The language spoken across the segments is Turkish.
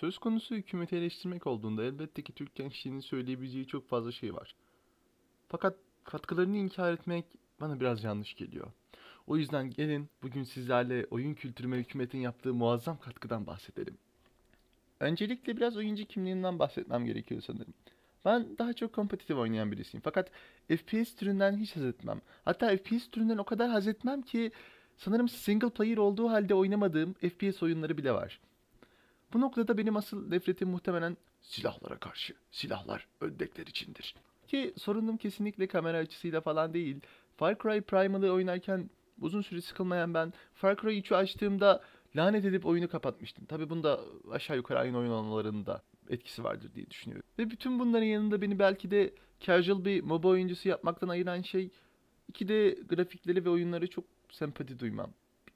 Söz konusu hükümeti eleştirmek olduğunda elbette ki Türk gençliğinin söyleyebileceği çok fazla şey var. Fakat katkılarını inkar etmek bana biraz yanlış geliyor. O yüzden gelin bugün sizlerle oyun kültürüme hükümetin yaptığı muazzam katkıdan bahsedelim. Öncelikle biraz oyuncu kimliğinden bahsetmem gerekiyor sanırım. Ben daha çok kompetitif oynayan birisiyim fakat FPS türünden hiç haz etmem. Hatta FPS türünden o kadar haz etmem ki sanırım single player olduğu halde oynamadığım FPS oyunları bile var. Bu noktada benim asıl nefretim muhtemelen silahlara karşı. Silahlar öndekler içindir. Ki sorunum kesinlikle kamera açısıyla falan değil. Far Cry Primal'ı oynarken uzun süre sıkılmayan ben Far Cry 3'ü açtığımda lanet edip oyunu kapatmıştım. Tabi bunda aşağı yukarı aynı oyun alanlarında etkisi vardır diye düşünüyorum. Ve bütün bunların yanında beni belki de casual bir MOBA oyuncusu yapmaktan ayıran şey iki de grafikleri ve oyunları çok sempati duymam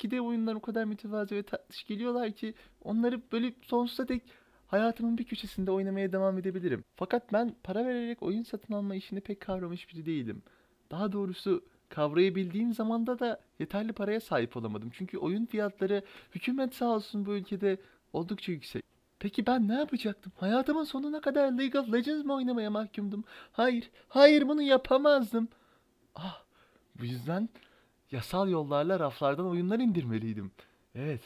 gide oyunlar o kadar mütevazi ve tatlış geliyorlar ki onları böyle sonsuza dek hayatımın bir köşesinde oynamaya devam edebilirim. Fakat ben para vererek oyun satın alma işini pek kavramış biri değilim. Daha doğrusu kavrayabildiğim zamanda da yeterli paraya sahip olamadım. Çünkü oyun fiyatları hükümet sağ olsun bu ülkede oldukça yüksek. Peki ben ne yapacaktım? Hayatımın sonuna kadar League of Legends mı oynamaya mahkumdum? Hayır, hayır bunu yapamazdım. Ah, bu yüzden Yasal yollarla raflardan oyunlar indirmeliydim. Evet.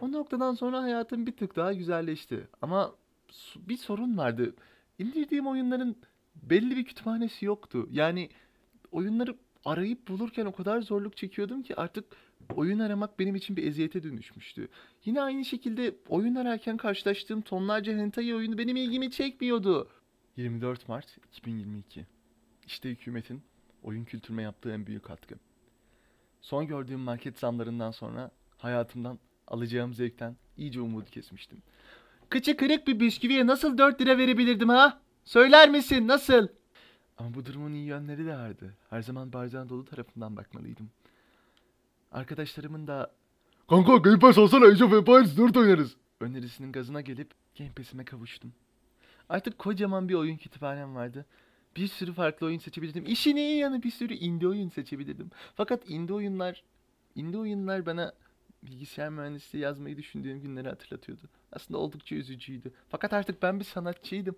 O noktadan sonra hayatım bir tık daha güzelleşti. Ama bir sorun vardı. İndirdiğim oyunların belli bir kütüphanesi yoktu. Yani oyunları arayıp bulurken o kadar zorluk çekiyordum ki artık oyun aramak benim için bir eziyete dönüşmüştü. Yine aynı şekilde oyun ararken karşılaştığım tonlarca hentai oyunu benim ilgimi çekmiyordu. 24 Mart 2022 İşte hükümetin oyun kültürüne yaptığı en büyük katkı. Son gördüğüm market zamlarından sonra hayatımdan alacağım zevkten iyice umudu kesmiştim. Kıçı kırık bir bisküviye nasıl 4 lira verebilirdim ha? Söyler misin nasıl? Ama bu durumun iyi yönleri de vardı. Her zaman bardağın dolu tarafından bakmalıydım. Arkadaşlarımın da Kanka Game Pass alsana Age of Empires 4 oynarız. Önerisinin gazına gelip Game Pass'ime kavuştum. Artık kocaman bir oyun kütüphanem vardı bir sürü farklı oyun seçebilirdim. İşin iyi yanı bir sürü indie oyun seçebilirdim. Fakat indie oyunlar indie oyunlar bana bilgisayar mühendisliği yazmayı düşündüğüm günleri hatırlatıyordu. Aslında oldukça üzücüydü. Fakat artık ben bir sanatçıydım.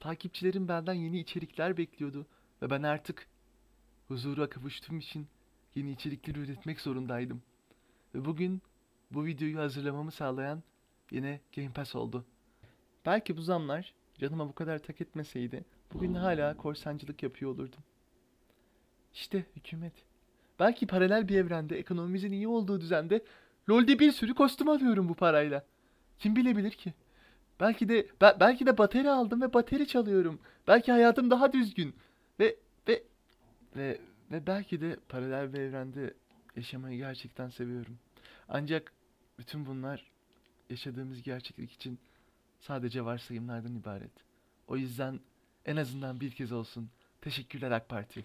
Takipçilerim benden yeni içerikler bekliyordu ve ben artık huzura kavuştuğum için yeni içerikler üretmek zorundaydım. Ve bugün bu videoyu hazırlamamı sağlayan yine Game Pass oldu. Belki bu zamlar canıma bu kadar tak etmeseydi Bugün hala korsancılık yapıyor olurdum. İşte hükümet. Belki paralel bir evrende ekonomimizin iyi olduğu düzende LoL'de bir sürü kostüm alıyorum bu parayla. Kim bilebilir ki? Belki de be, belki de bateri aldım ve bateri çalıyorum. Belki hayatım daha düzgün ve ve ve ve belki de paralel bir evrende yaşamayı gerçekten seviyorum. Ancak bütün bunlar yaşadığımız gerçeklik için sadece varsayımlardan ibaret. O yüzden en azından bir kez olsun. Teşekkürler AK Parti.